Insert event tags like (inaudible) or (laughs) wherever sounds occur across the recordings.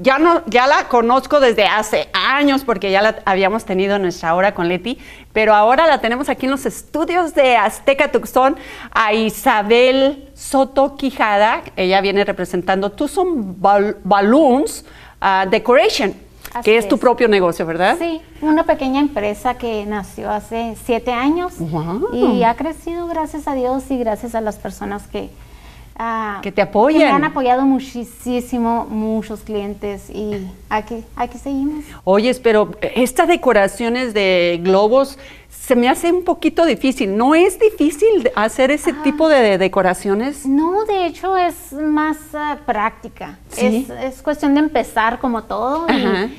ya, no, ya la conozco desde hace años porque ya la habíamos tenido en nuestra hora con Leti, pero ahora la tenemos aquí en los estudios de Azteca Tucson a Isabel Soto Quijada. Ella viene representando Tucson Balloons ah, Decoration, que es, tu propio negocio, ¿verdad? Sí, una pequeña empresa que nació hace siete años y ha crecido gracias a Dios y gracias a las personas que, Ah, que te apoyan. me han apoyado muchísimo, muchos clientes y aquí, aquí seguimos. Oye, pero eh, estas decoraciones de globos se me hace un poquito difícil. ¿No es difícil hacer ese ah. tipo de, decoraciones? No, de hecho es más eh, práctica. Es, es, cuestión de empezar como todo. Y,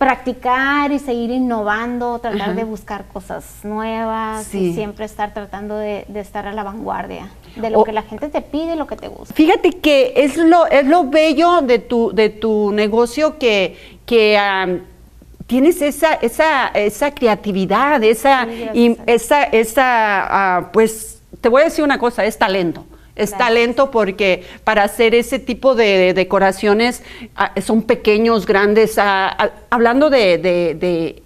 practicar y seguir innovando, tratar de buscar cosas nuevas y siempre estar tratando de, estar a la vanguardia de lo que la gente te pide, lo que te gusta. Fíjate que es lo, es lo bello de tu, de tu negocio que, que tienes esa, esa, esa creatividad, esa, esa, esa ah, pues te voy a decir una cosa, es talento. Es talento porque para hacer ese tipo de decoraciones ah, son pequeños, grandes. Ah, ah, hablando de,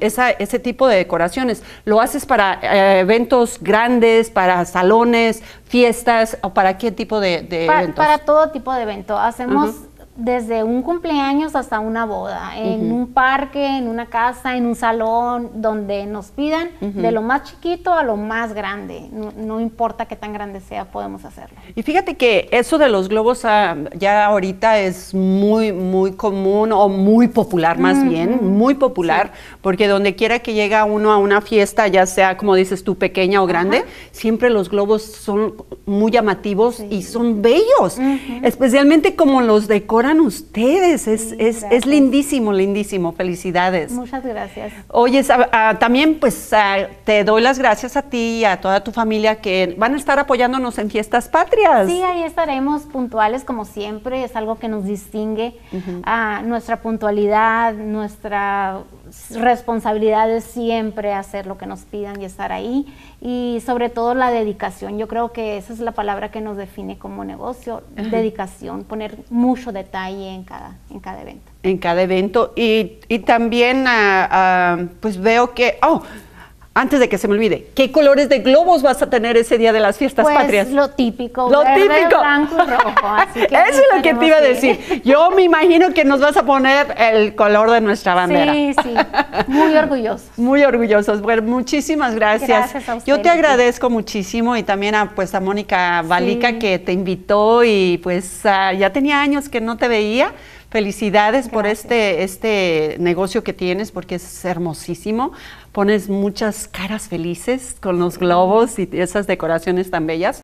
ese tipo de decoraciones, ¿lo haces para eh, eventos grandes, para salones, fiestas o para qué tipo de, eventos? Para todo tipo de evento. Hacemos desde un cumpleaños hasta una boda, en un parque, en una casa, en un salón, donde nos pidan de lo más chiquito a lo más grande. No, importa qué tan grande sea, podemos hacerlo. Y fíjate que eso de los globos ah, ya ahorita es muy, muy común o muy popular más bien, muy popular, porque donde quiera que llega uno a una fiesta, ya sea como dices tú, pequeña o grande, siempre los globos son muy llamativos y son bellos, especialmente como los de ustedes. Es, es, es, lindísimo, lindísimo. Felicidades. Muchas gracias. Oye, ah, también pues ah, te doy las gracias a ti y a toda tu familia que van a estar apoyándonos en Fiestas Patrias. Sí, ahí estaremos puntuales como siempre. Es algo que nos distingue. a ah, nuestra puntualidad, nuestra responsabilidad de siempre hacer lo que nos pidan y estar ahí y sobre todo la dedicación. Yo creo que esa es la palabra que nos define como negocio, dedicación, poner mucho de detalle en cada, en cada evento. En cada evento. Y, también, ah, ah, pues veo que, oh, antes de que se me olvide, ¿qué colores de globos vas a tener ese día de las fiestas pues, patrias? Lo típico, lo verde, típico. blanco y rojo. (laughs) Eso es lo que te iba a decir. Yo me imagino que nos vas a poner el color de nuestra bandera. Sí, sí. Muy orgullosos. (laughs) Muy orgullosos. Bueno, muchísimas gracias. gracias a usted, Yo te agradezco muchísimo y también a, pues, a Mónica Valica que te invitó y pues ah, ya tenía años que no te veía. Felicidades por este, este negocio que tienes porque es hermosísimo. Pones muchas caras felices con los globos y esas decoraciones tan bellas.